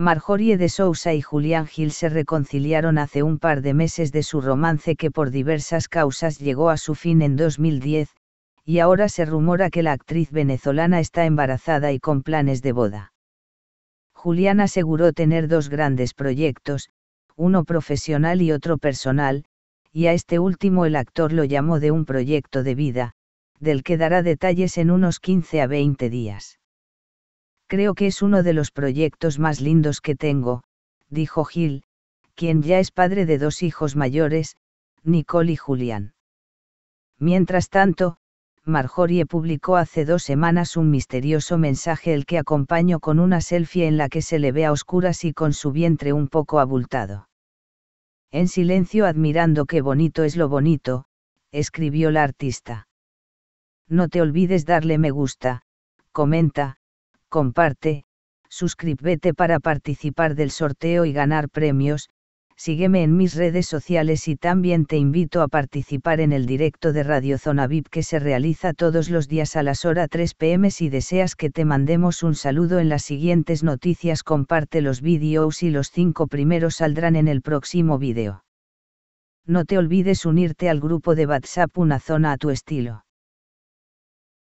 Marjorie de Sousa y Julián Gil se reconciliaron hace un par de meses de su romance que por diversas causas llegó a su fin en 2010, y ahora se rumora que la actriz venezolana está embarazada y con planes de boda. Julián aseguró tener dos grandes proyectos, uno profesional y otro personal, y a este último el actor lo llamó de un proyecto de vida, del que dará detalles en unos 15 a 20 días. Creo que es uno de los proyectos más lindos que tengo, dijo Gil, quien ya es padre de dos hijos mayores, Nicole y Julián. Mientras tanto, Marjorie publicó hace dos semanas un misterioso mensaje el que acompaño con una selfie en la que se le ve a oscuras y con su vientre un poco abultado. En silencio admirando qué bonito es lo bonito, escribió la artista. No te olvides darle me gusta, comenta, comparte, suscríbete para participar del sorteo y ganar premios, sígueme en mis redes sociales y también te invito a participar en el directo de Radio Zona VIP que se realiza todos los días a las horas 3 pm si deseas que te mandemos un saludo en las siguientes noticias comparte los vídeos y los cinco primeros saldrán en el próximo vídeo. No te olvides unirte al grupo de WhatsApp Una Zona a tu estilo.